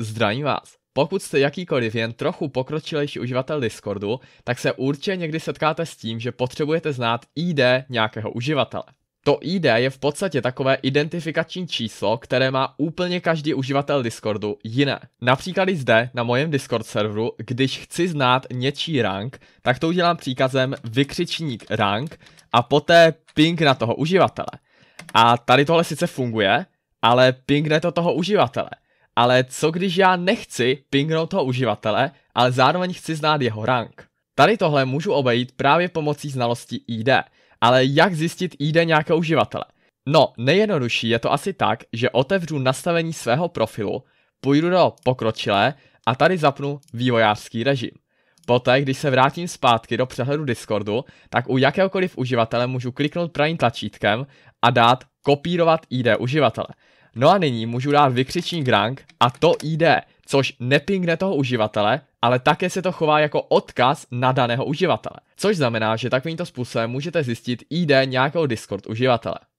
Zdravím vás. Pokud jste jakýkoliv jen trochu pokročilejší uživatel Discordu, tak se určitě někdy setkáte s tím, že potřebujete znát ID nějakého uživatele. To ID je v podstatě takové identifikační číslo, které má úplně každý uživatel Discordu jiné. Například i zde na mojem Discord serveru, když chci znát něčí rank, tak to udělám příkazem vykřičník rank a poté ping na toho uživatele. A tady tohle sice funguje, ale pingne to toho uživatele ale co když já nechci pingnout toho uživatele, ale zároveň chci znát jeho rank. Tady tohle můžu obejít právě pomocí znalosti ID, ale jak zjistit ID nějakého uživatele? No, nejjednodušší je to asi tak, že otevřu nastavení svého profilu, půjdu do pokročilé a tady zapnu vývojářský režim. Poté, když se vrátím zpátky do přehledu Discordu, tak u jakéhokoliv uživatele můžu kliknout pravým tlačítkem a dát kopírovat ID uživatele. No a nyní můžu dát vykřičník rank a to jde, což nepingne toho uživatele, ale také se to chová jako odkaz na daného uživatele. Což znamená, že takovýmto způsobem můžete zjistit ID nějakého Discord uživatele.